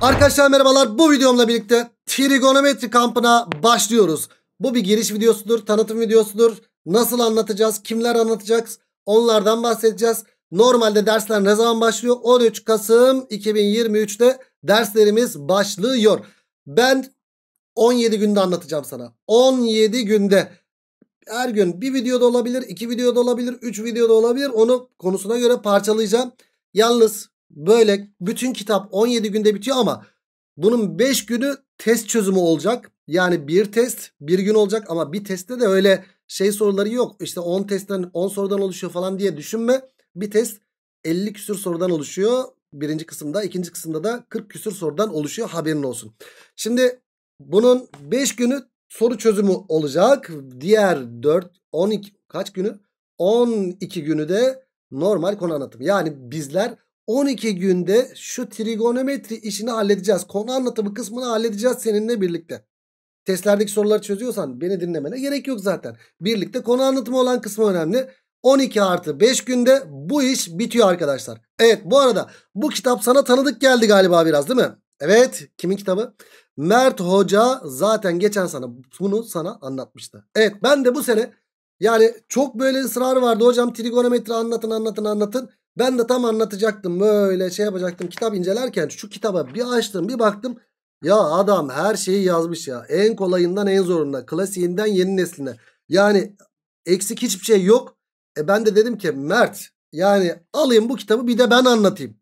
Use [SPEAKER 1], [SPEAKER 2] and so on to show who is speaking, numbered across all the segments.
[SPEAKER 1] Arkadaşlar merhabalar bu videomla birlikte trigonometri kampına başlıyoruz. Bu bir giriş videosudur, tanıtım videosudur. Nasıl anlatacağız, kimler anlatacak onlardan bahsedeceğiz. Normalde dersler ne zaman başlıyor? 13 Kasım 2023'te derslerimiz başlıyor. Ben 17 günde anlatacağım sana. 17 günde her gün bir videoda olabilir, iki videoda olabilir, üç videoda olabilir. Onu konusuna göre parçalayacağım. Yalnız Böyle bütün kitap 17 günde bitiyor ama bunun 5 günü test çözümü olacak. Yani bir test bir gün olacak ama bir testte de öyle şey soruları yok. İşte 10 testten 10 sorudan oluşuyor falan diye düşünme. Bir test 50 küsür sorudan oluşuyor. Birinci kısımda ikinci kısımda da 40 küsür sorudan oluşuyor haberin olsun. Şimdi bunun 5 günü soru çözümü olacak. Diğer 4 12 kaç günü? 12 günü de normal konu anlatım. Yani bizler 12 günde şu trigonometri işini halledeceğiz. Konu anlatımı kısmını halledeceğiz seninle birlikte. Testlerdeki soruları çözüyorsan beni dinlemene gerek yok zaten. Birlikte konu anlatımı olan kısmı önemli. 12 artı 5 günde bu iş bitiyor arkadaşlar. Evet bu arada bu kitap sana tanıdık geldi galiba biraz değil mi? Evet kimin kitabı? Mert Hoca zaten geçen sana bunu sana anlatmıştı. Evet ben de bu sene yani çok böyle ısrar vardı hocam trigonometri anlatın anlatın anlatın. Ben de tam anlatacaktım böyle şey yapacaktım kitap incelerken şu kitaba bir açtım bir baktım. Ya adam her şeyi yazmış ya en kolayından en zorunda klasiğinden yeni nesline. Yani eksik hiçbir şey yok. E ben de dedim ki Mert yani alayım bu kitabı bir de ben anlatayım.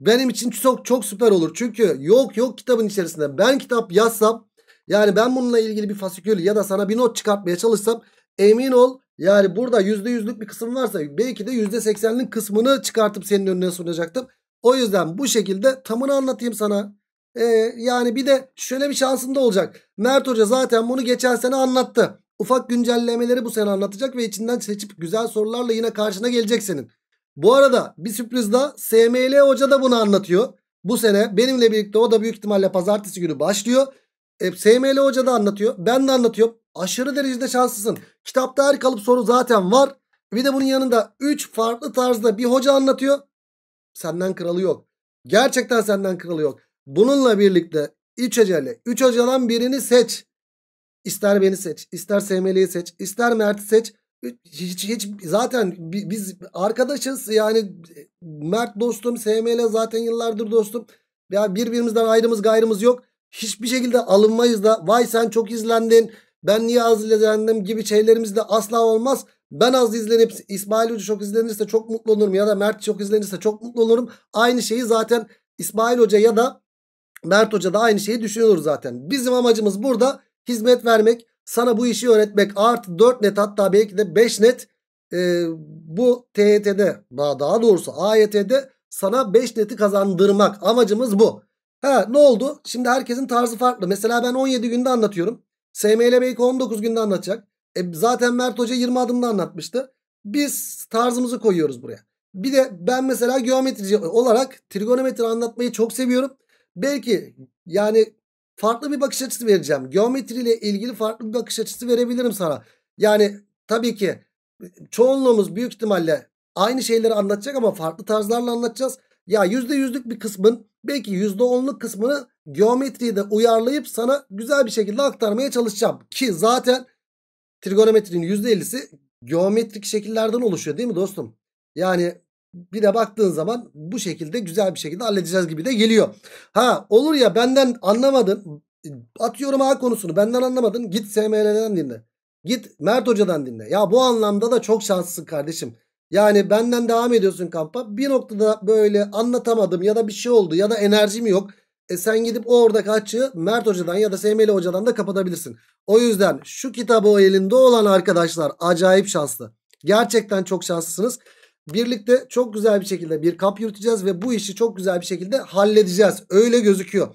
[SPEAKER 1] Benim için çok çok süper olur. Çünkü yok yok kitabın içerisinde ben kitap yazsam yani ben bununla ilgili bir fasikül ya da sana bir not çıkartmaya çalışsam emin ol yani burada %100'lük bir kısım varsa belki de %80'lik kısmını çıkartıp senin önüne sunacaktım. O yüzden bu şekilde tamını anlatayım sana. Ee, yani bir de şöyle bir şansın da olacak. Mert Hoca zaten bunu geçen sene anlattı. Ufak güncellemeleri bu sene anlatacak ve içinden seçip güzel sorularla yine karşına gelecek senin. Bu arada bir sürpriz daha SML Hoca da bunu anlatıyor. Bu sene benimle birlikte o da büyük ihtimalle pazartesi günü başlıyor. E, SML Hoca da anlatıyor. Ben de anlatıyorum. Aşırı derecede şanslısın. Kitapta her kalıp soru zaten var. Bir de bunun yanında 3 farklı tarzda bir hoca anlatıyor. Senden kralı yok. Gerçekten senden kralı yok. Bununla birlikte 3 acele 3 hocadan birini seç. İster beni seç, ister SML'yi seç, ister Mert'i seç. Hiç, hiç zaten biz arkadaşız yani Mert dostum SML zaten yıllardır dostum. Ya birbirimizden ayrımız gayrımız yok. Hiçbir şekilde alınmayız da vay sen çok izlendin ben niye az izlendim gibi şeylerimizde asla olmaz. Ben az izlenip İsmail Hoca çok izlenirse çok mutlu olurum ya da Mert çok izlenirse çok mutlu olurum. Aynı şeyi zaten İsmail Hoca ya da Mert Hoca da aynı şeyi düşünüyoruz zaten. Bizim amacımız burada hizmet vermek, sana bu işi öğretmek. Artı 4 net hatta belki de 5 net e, bu TYT'de daha, daha doğrusu AYT'de sana 5 neti kazandırmak. Amacımız bu. Ha ne oldu? Şimdi herkesin tarzı farklı. Mesela ben 17 günde anlatıyorum. SML belki 19 günde anlatacak. E zaten Mert Hoca 20 adımda anlatmıştı. Biz tarzımızı koyuyoruz buraya. Bir de ben mesela geometrici olarak trigonometri anlatmayı çok seviyorum. Belki yani farklı bir bakış açısı vereceğim. Geometri ile ilgili farklı bir bakış açısı verebilirim sana. Yani tabii ki çoğunluğumuz büyük ihtimalle aynı şeyleri anlatacak ama farklı tarzlarla anlatacağız. Ya yüzde yüzlük bir kısmın Belki %10'luk kısmını geometriyi de uyarlayıp sana güzel bir şekilde aktarmaya çalışacağım. Ki zaten trigonometrinin %50'si geometrik şekillerden oluşuyor değil mi dostum? Yani bir de baktığın zaman bu şekilde güzel bir şekilde halledeceğiz gibi de geliyor. Ha olur ya benden anlamadın. Atıyorum A konusunu benden anlamadın. Git SML'den dinle. Git Mert Hoca'dan dinle. Ya bu anlamda da çok şanslısın kardeşim. Yani benden devam ediyorsun kampa. Bir noktada böyle anlatamadım ya da bir şey oldu ya da enerjim yok. E sen gidip o oradaki açığı Mert hocadan ya da Sevmeli hocadan da kapatabilirsin. O yüzden şu kitabı o elinde olan arkadaşlar acayip şanslı. Gerçekten çok şanslısınız. Birlikte çok güzel bir şekilde bir kamp yürüteceğiz ve bu işi çok güzel bir şekilde halledeceğiz. Öyle gözüküyor.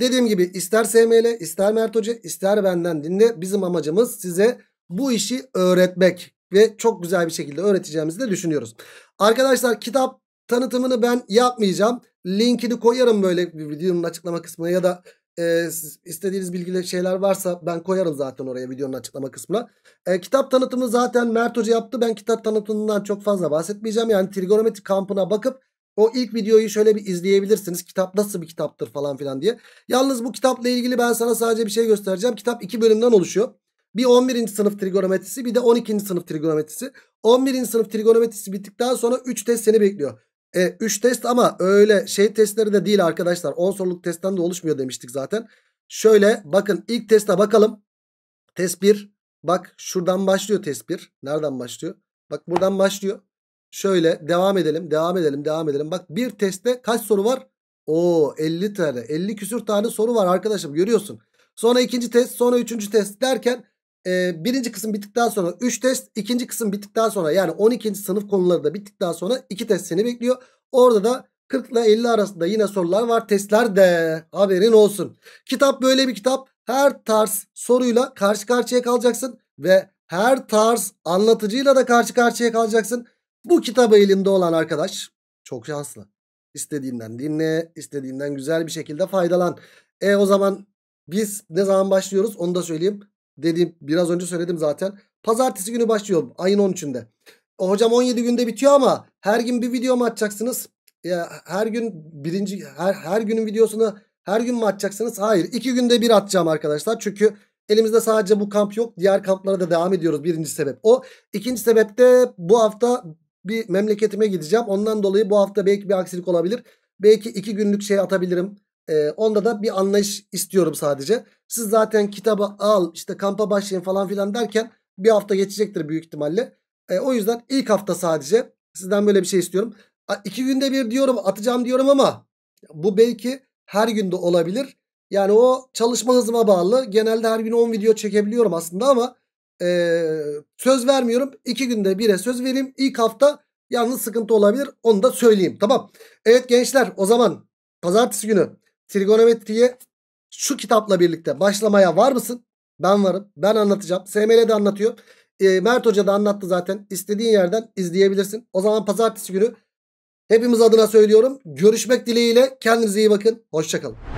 [SPEAKER 1] Dediğim gibi ister SML, ister Mert Hoca, ister benden dinle. Bizim amacımız size bu işi öğretmek ve çok güzel bir şekilde öğreteceğimizi de düşünüyoruz. Arkadaşlar kitap tanıtımını ben yapmayacağım. Linkini koyarım böyle videonun açıklama kısmına ya da e, istediğiniz bilgiler şeyler varsa ben koyarım zaten oraya videonun açıklama kısmına. E, kitap tanıtımı zaten Mert Hoca yaptı. Ben kitap tanıtımından çok fazla bahsetmeyeceğim. Yani trigonometri kampına bakıp o ilk videoyu şöyle bir izleyebilirsiniz. Kitap nasıl bir kitaptır falan filan diye. Yalnız bu kitapla ilgili ben sana sadece bir şey göstereceğim. Kitap iki bölümden oluşuyor. Bir 11. sınıf trigonometrisi bir de 12. sınıf trigonometrisi. 11. sınıf trigonometrisi bittikten sonra 3 test seni bekliyor. E, test ama öyle şey testleri de değil arkadaşlar. 10 soruluk testten de oluşmuyor demiştik zaten. Şöyle bakın ilk teste bakalım. Test 1. Bak şuradan başlıyor test 1. Nereden başlıyor? Bak buradan başlıyor. Şöyle devam edelim. Devam edelim. Devam edelim. Bak bir testte kaç soru var? Oo 50 tane. 50 küsür tane soru var arkadaşım görüyorsun. Sonra ikinci test sonra üçüncü test derken e, birinci kısım bittikten sonra 3 test, ikinci kısım bittikten sonra yani 12. sınıf konuları da bittikten sonra 2 test seni bekliyor. Orada da 40 ile 50 arasında yine sorular var. Testler de haberin olsun. Kitap böyle bir kitap. Her tarz soruyla karşı karşıya kalacaksın ve her tarz anlatıcıyla da karşı karşıya kalacaksın. Bu kitabı elinde olan arkadaş çok şanslı. İstediğinden dinle, istediğinden güzel bir şekilde faydalan. E o zaman biz ne zaman başlıyoruz onu da söyleyeyim dediğim biraz önce söyledim zaten. Pazartesi günü başlıyor ayın 13'ünde. E, hocam 17 günde bitiyor ama her gün bir video mu atacaksınız? Ya her gün birinci her, her günün videosunu her gün mü atacaksınız? Hayır. iki günde bir atacağım arkadaşlar. Çünkü elimizde sadece bu kamp yok. Diğer kamplara da devam ediyoruz. Birinci sebep o. ikinci sebep de bu hafta bir memleketime gideceğim. Ondan dolayı bu hafta belki bir aksilik olabilir. Belki iki günlük şey atabilirim. E, onda da bir anlayış istiyorum sadece. Siz zaten kitabı al işte kampa başlayın falan filan derken bir hafta geçecektir büyük ihtimalle. E, o yüzden ilk hafta sadece sizden böyle bir şey istiyorum. İki günde bir diyorum atacağım diyorum ama bu belki her günde olabilir. Yani o çalışma hızıma bağlı. Genelde her gün 10 video çekebiliyorum aslında ama e, söz vermiyorum. İki günde bire söz vereyim. İlk hafta yalnız sıkıntı olabilir. Onu da söyleyeyim. Tamam. Evet gençler o zaman pazartesi günü trigonometriye şu kitapla birlikte başlamaya var mısın? Ben varım. Ben anlatacağım. SML de anlatıyor. E, Mert Hoca da anlattı zaten. İstediğin yerden izleyebilirsin. O zaman pazartesi günü hepimiz adına söylüyorum. Görüşmek dileğiyle. Kendinize iyi bakın. Hoşçakalın.